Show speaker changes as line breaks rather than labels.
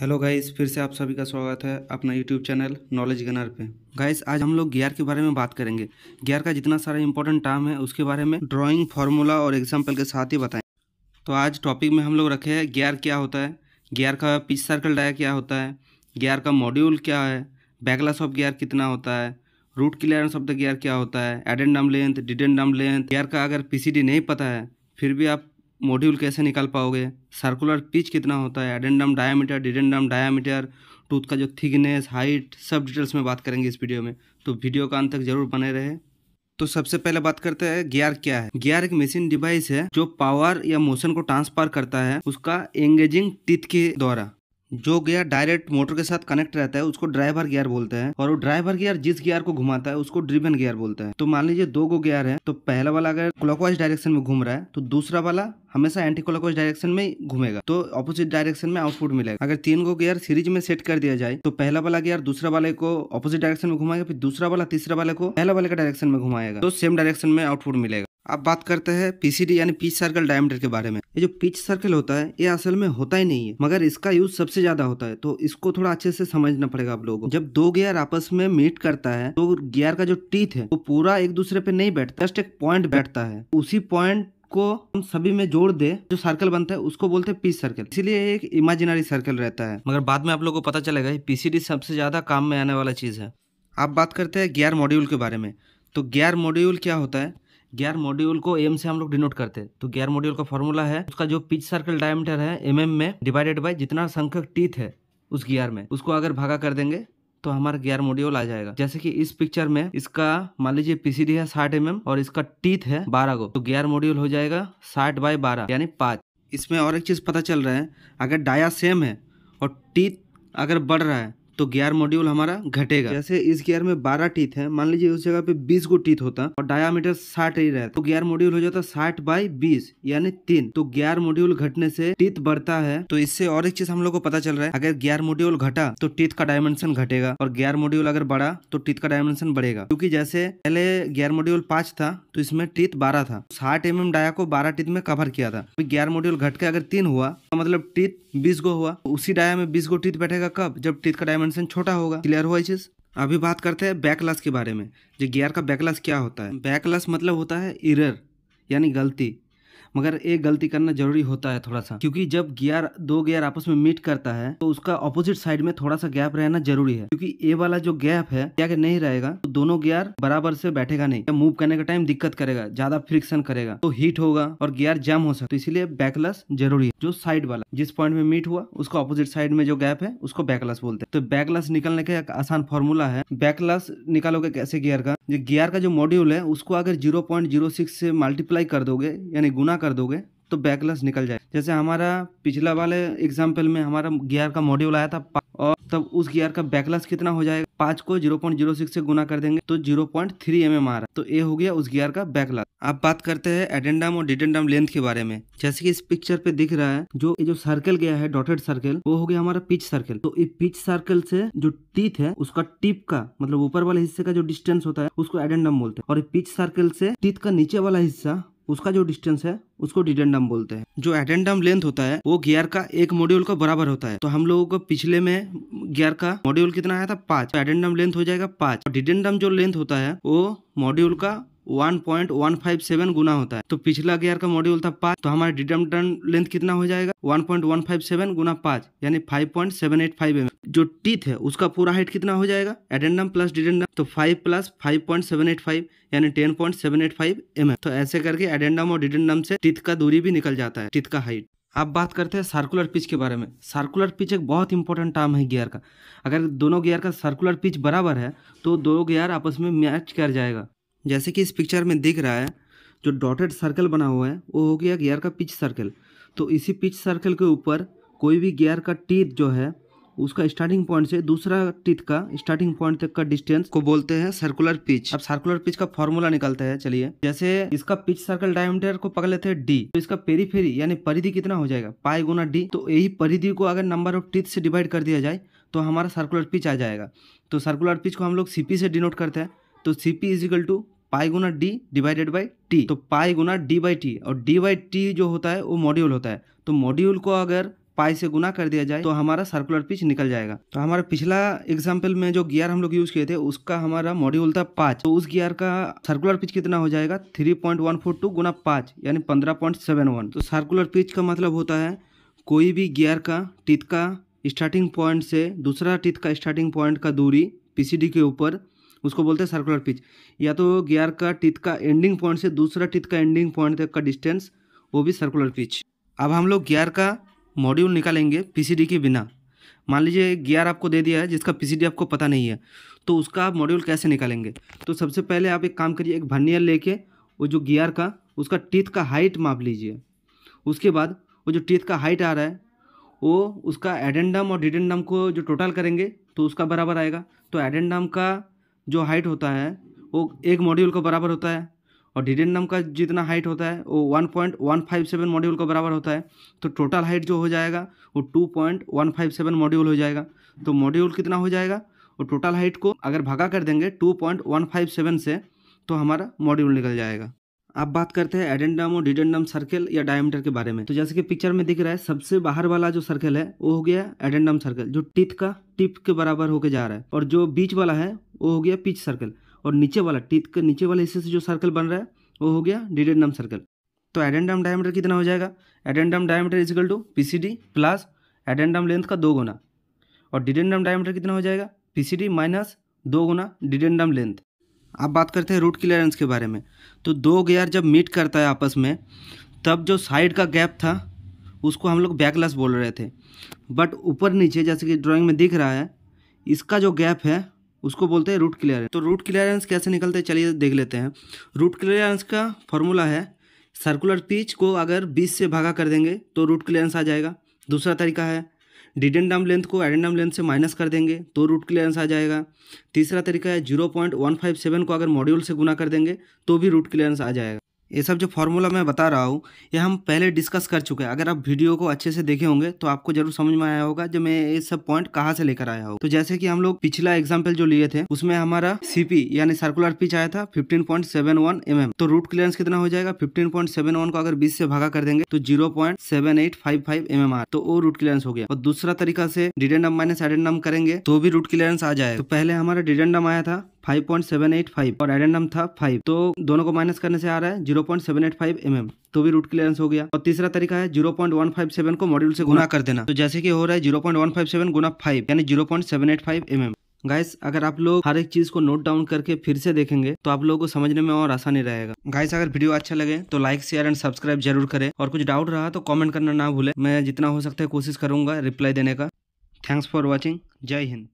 hello guys फिर से आप सभी का स्वागत है अपना यूट्यूब चैनल नॉलेज गनर पे गाइस आज हम लोग गियर के बारे में बात करेंगे गियर का जितना सारा इंपॉर्टेंट टर्म है उसके बारे में ड्राइंग फार्मूला और एग्जांपल के साथ ही बताएं तो आज टॉपिक में हम लोग रखे हैं गियर क्या होता है गियर का पिच सर्कल डाया क्या होता है गियर का मॉड्यूल क्या है बैकलास ऑफ गियर कितना होता है root clearance of the gear क्या होता है addendum length dedendum length gear का अगर पी नहीं पता है फिर भी आप मॉड्यूल कैसे निकाल पाओगे सर्कुलर पिच कितना होता है addendum diameter dedendum diameter tooth का जो थिकनेस हाइट सब डिटेल्स में बात करेंगे इस वीडियो में तो वीडियो का अंत तक जरूर बने रहे तो सबसे पहले बात करते हैं गियर क्या है गियर एक मशीन डिवाइस है जो पावर या मोशन को ट्रांसफर करता है उसका एंगेजिंग टिथ के द्वारा जो गियर डायरेक्ट मोटर के साथ कनेक्ट रहता है उसको ड्राइवर गियर बोलते हैं और वो ड्राइवर गियर जिस गियर को घुमाता है उसको ड्रिवन गियर बोलते हैं तो मान लीजिए दो गो गियर है तो पहला वाला अगर क्लॉकवाइज डायरेक्शन में घूम रहा है तो दूसरा वाला हमेशा एंटी क्लॉकवाइज डायरेक्शन में घूमेगा तो ऑपोजिट डायरेक्शन में आउटपुट मिलेगा अगर तीन गो गियर सीरीज में सेट कर दिया जाए तो पहला वाला गियर दूसरा वाले को ऑपोजिट डायरेक्शन में घुमाएगा फिर दूसरा वाला तीसरा वाले को पहला वाले का डायरेक्शन में घुमाएगा तो सेम डायरेक्शन में आउटपुट मिलेगा अब बात करते हैं पीसीडी यानी पीच सर्कल डायमीटर के बारे में ये जो पिच सर्कल होता है ये असल में होता ही नहीं है मगर इसका यूज सबसे ज्यादा होता है तो इसको थोड़ा अच्छे से समझना पड़ेगा आप लोगों को जब दो गियर आपस में मीट करता है तो गियर का जो टीथ है वो तो पूरा एक दूसरे पे नहीं बैठता जस्ट एक पॉइंट बैठता है उसी पॉइंट को हम सभी में जोड़ दे जो सर्कल बनता है उसको बोलते हैं पीस सर्कल इसीलिए एक इमेजिनरी सर्कल रहता है मगर बाद में आप लोगों को पता चलेगा पीसीडी सबसे ज्यादा काम में आने वाला चीज है आप बात करते हैं गियर मॉड्यूल के बारे में तो गियर मॉड्यूल क्या होता है गैर मॉड्यूल को एम से हम लोग डिनोट करते हैं तो गैर मॉड्यूल का फॉर्मूला है उसका जो पिच सर्कल डायमीटर है एम mm में डिवाइडेड बाय जितना संख्यक टीथ है उस गियर में उसको अगर भागा कर देंगे तो हमारा गियर मॉड्यूल आ जाएगा जैसे कि इस पिक्चर में इसका मान लीजिए पीसीडी है साठ एम mm और इसका टीथ है बारह को तो गियर मॉड्यूल हो जाएगा साठ बाय बारह यानी पाँच इसमें और एक चीज़ पता चल रहा है अगर डाया सेम है और टीथ अगर बढ़ रहा है तो गियर मॉड्यूल हमारा घटेगा जैसे इस गियर में बारह टीथ है मान लीजिए उस जगह पे बीस को टीथ होता और डायामीटर साठ ही रहता तो गियर मॉड्यूल हो जाता साठ बाई बीस यानी तीन तो गियर मॉड्यूल घटने से टीथ बढ़ता है तो इससे और एक चीज हम लोग को पता चल रहा है अगर गियर मॉड्यूल घटा तो टीथ का डायमेंशन घटेगा और गियर मॉड्यूल अगर बढ़ा तो टीथ का डायमेंशन बढ़ेगा क्योंकि जैसे पहले गियर मॉड्यूल पांच था तो इसमें टीथ बारह था साठ एम mm डाया को बारह टीथ में कवर किया था गियर मॉड्यूल घट के अगर तीन हुआ तो मतलब टीथ बीस गो हुआ उसी डाया में बीस गो टीथ बैठेगा कब जब टीथ का डायमेंशन डायमेंशन छोटा होगा क्लियर हुआ चीज़ अभी बात करते हैं बैकलास के बारे में जो गियर का बैकलास क्या होता है बैकलास मतलब होता है इरर यानी गलती मगर एक गलती करना जरूरी होता है थोड़ा सा क्योंकि जब गियर दो गियर आपस में मीट करता है तो उसका ऑपोजिट साइड में थोड़ा सा गैप रहना जरूरी है क्योंकि ए वाला जो गैप है क्या नहीं रहेगा तो दोनों गियर बराबर से बैठेगा नहीं या मूव करने का टाइम दिक्कत करेगा ज्यादा फ्रिक्शन करेगा तो हीट होगा और गियर जम हो सकता है तो इसलिए बैकलस जरूरी है जो साइड वाला जिस पॉइंट में मीट हुआ उसका ऑपोजिट साइड में जो गैप है उसको बैकलस बोलते हैं तो बैकलस निकलने का एक आसान फॉर्मूला है बैकलस निकालोगे कैसे गियर का गियर का जो मॉड्यूल है उसको अगर जीरो पॉइंट जीरो सिक्स से मल्टीप्लाई कर दोगे यानी गुना कर दोगे तो बैकलस निकल जाए जैसे हमारा पिछला वाले एग्जाम्पल में हमारा गियर का मॉड्यूल आया था और तब उस गियर का बैकलस कितना हो जाएगा पाँच को जीरो पॉइंट जीरो सिक्स से गुना कर देंगे तो zero point three M M आ रहा तो ये हो गया उस गियर का बैकलस आप बात करते हैं एडेंडम और डिटेंडम लेंथ के बारे में जैसे कि इस पिक्चर पे दिख रहा है जो ये जो सर्कल गया है डॉटेड सर्कल वो हो गया हमारा पिच सर्कल तो ये पिच सर्कल से जो टीथ है उसका टिप का मतलब ऊपर वाले हिस्से का जो डिस्टेंस होता है उसको एडेंडम बोलते हैं और पिच सर्कल से टीथ का नीचे वाला हिस्सा उसका जो डिस्टेंस है उसको डिडेंडम बोलते हैं जो एडेंडम लेंथ होता है वो गियर का एक मॉड्यूल का बराबर होता है तो हम लोगों को पिछले में गियर का मॉड्यूल कितना आया था पांच तो एडेंडम लेंथ हो जाएगा पांच और डिडेंडम जो लेंथ होता है वो मॉड्यूल का 1.157 गुना होता है तो पिछला गियर का मॉड्यूल था पांच तो हमारा डिटेंडम लेंथ कितना हो जाएगा one one point five seven गुना पाँच यानी five point seven eight five M जो टीथ है उसका पूरा हाइट कितना हो जाएगा एडेंडम प्लस डिडेंडम तो five plus five point seven eight five यानी ten point seven eight five M तो ऐसे करके एडेंडम और डिडेंडम से टीथ का दूरी भी निकल जाता है टीथ का हाइट अब बात करते हैं सर्कुलर पिच के बारे में सर्कुलर पिच एक बहुत इंपॉर्टेंट टर्म है गियर का अगर दोनों गियर का सर्कुलर पिच बराबर है तो दो गियर आपस में मैच कर जाएगा जैसे कि इस पिक्चर में दिख रहा है जो डॉटेड सर्कल बना हुआ है वो हो गया गियर का पिच सर्कल तो इसी पिच सर्कल के ऊपर कोई भी गियर का टीथ जो है उसका स्टार्टिंग पॉइंट से दूसरा टिथ का स्टार्टिंग पॉइंट तक का डिस्टेंस को बोलते हैं सर्कुलर पिच अब सर्कुलर पिच का फॉर्मूला निकलता है चलिए जैसे इसका पिच सर्कल डायमीटर को पकड़ लेते हैं डी तो इसका पेरीफेरी यानी परिधि कितना हो जाएगा पाई गुना डी तो यही परिधि को अगर नंबर ऑफ टिथ से डिवाइड कर दिया जाए तो हमारा सर्कुलर पिच आ जाएगा तो सर्कुलर पिच को हम लोग सीपी से डिनोट करते हैं तो सीपी इजिकल टू पाई गुना डी डिवाइडेड बाई टी तो पाई गुना डी बाई टी और डी बाई टी जो होता है वो मॉड्यूल होता है तो मॉड्यूल को अगर पाई से गुना कर दिया जाए तो हमारा सर्कुलर पिच निकल जाएगा तो हमारा पिछला एग्जाम्पल में जो गियर हम लोग यूज किए थे उसका हमारा मॉड्यूल था पाँच तो उस गियर का सर्कुलर पिच कितना हो जाएगा three point one four two गुना पाँच यानी पंद्रह पॉइंट सेवन वन तो सर्कुलर पिच का मतलब होता है कोई भी गियर का टिथ का स्टार्टिंग पॉइंट से दूसरा टिथ का स्टार्टिंग पॉइंट का दूरी पीसीडी के ऊपर उसको बोलते हैं सर्कुलर पिच या तो गियर का टिथ का एंडिंग पॉइंट से दूसरा टिथ का एंडिंग पॉइंट तक का डिस्टेंस वो भी सर्कुलर पिच अब हम लोग गियर का मॉड्यूल निकालेंगे पीसीडी के बिना मान लीजिए गियर आपको दे दिया है जिसका पीसीडी आपको पता नहीं है तो उसका आप मॉड्यूल कैसे निकालेंगे तो सबसे पहले आप एक काम करिए एक भर्नियर लेके वो जो गियर का उसका टीथ का हाइट माप लीजिए उसके बाद वो जो टीथ का हाइट आ रहा है वो उसका एडेंडम और डिडेंडम को जो टोटल करेंगे तो उसका बराबर आएगा तो एडेंडम का जो हाइट होता है वो एक मॉड्यूल का बराबर होता है और डिडेंडम का जितना हाइट होता है वो one point one five seven module का बराबर होता है तो टोटल हाइट जो हो जाएगा वो two point one five seven module हो जाएगा तो मॉड्यूल कितना हो जाएगा और टोटल हाइट को अगर भागा कर देंगे two point one five seven से तो हमारा मॉड्यूल निकल जाएगा अब बात करते हैं एडेंडम और डिडेंडम सर्कल या डायमीटर के बारे में तो जैसे कि पिक्चर में दिख रहा है सबसे बाहर वाला जो सर्कल है वो हो गया एडेंडम सर्कल जो टिथ का टिप के बराबर होके जा रहा है और जो बीच वाला है वो हो गया पिच सर्कल और नीचे वाला टीथ के नीचे वाले हिस्से से जो सर्कल बन रहा है वो हो गया डिडेंडम सर्कल तो एडेंडम डायमीटर कितना हो जाएगा addendum diameter equal to P C D plus addendum length का दो गुना और डिडेंडम डायमीटर कितना हो जाएगा पी सी डी माइनस दो गुना डिडेंडम लेंथ अब बात करते हैं रूट क्लियरेंस के बारे में तो दो गेयर जब मीट करता है आपस में तब जो साइड का गैप था उसको हम लोग बैकलस बोल रहे थे बट ऊपर नीचे जैसे कि ड्राइंग में दिख रहा है इसका जो गैप है उसको बोलते हैं रूट क्लियरेंस तो रूट क्लियरेंस कैसे निकलते हैं चलिए देख लेते हैं रूट क्लियरेंस का फॉर्मूला है सर्कुलर पिच को अगर 20 से भागा कर देंगे तो रूट क्लियरेंस आ जाएगा दूसरा तरीका है डिडेंडम लेंथ को एडेंडम लेंथ से माइनस कर देंगे तो रूट क्लियरेंस आ जाएगा तीसरा तरीका है zero point one five seven को अगर मॉड्यूल से गुना कर देंगे तो भी रूट क्लियरेंस आ जाएगा ये सब जो फॉर्मूला मैं बता रहा हूँ ये हम पहले डिस्कस कर चुके हैं अगर आप वीडियो को अच्छे से देखे होंगे तो आपको जरूर समझ में आया होगा जो मैं ये सब पॉइंट कहाँ से लेकर आया हूँ तो जैसे कि हम लोग पिछला एग्जाम्पल जो लिए थे उसमें हमारा सीपी यानी सर्कुलर पिच आया था fifteen point seven one M M तो रूट क्लियरेंस कितना हो जाएगा फिफ्टीन पॉइंट सेवन वन को अगर बीस से भागा कर देंगे तो zero point seven eight five five M M आर तो वो रूट क्लियरेंस हो गया और दूसरा तरीका से डिडेंडम माइनस एडेंडम करेंगे तो भी रूट क्लियरेंस आ जाए तो पहले हमारा डिडेंडम आया था five point seven eight five और एडेंडम था फाइव तो दोनों को माइनस करने से आ रहा है zero point seven eight five M M तो भी रूट क्लियरेंस हो गया और तीसरा तरीका है zero point one five seven को मॉड्यूल से गुना कर देना तो जैसे कि हो रहा है zero point one five seven गुना फाइव यानी zero point seven eight five M M guys अगर आप लोग हर एक चीज को नोट डाउन करके फिर से देखेंगे तो आप लोगों को समझने में और आसानी रहेगा गाइस अगर वीडियो अच्छा लगे तो लाइक शेयर एंड सब्सक्राइब जरूर करें और कुछ डाउट रहा तो कमेंट करना ना भूले मैं जितना हो सकता है कोशिश करूंगा रिप्लाई देने का थैंक्स फॉर वॉचिंग जय हिंद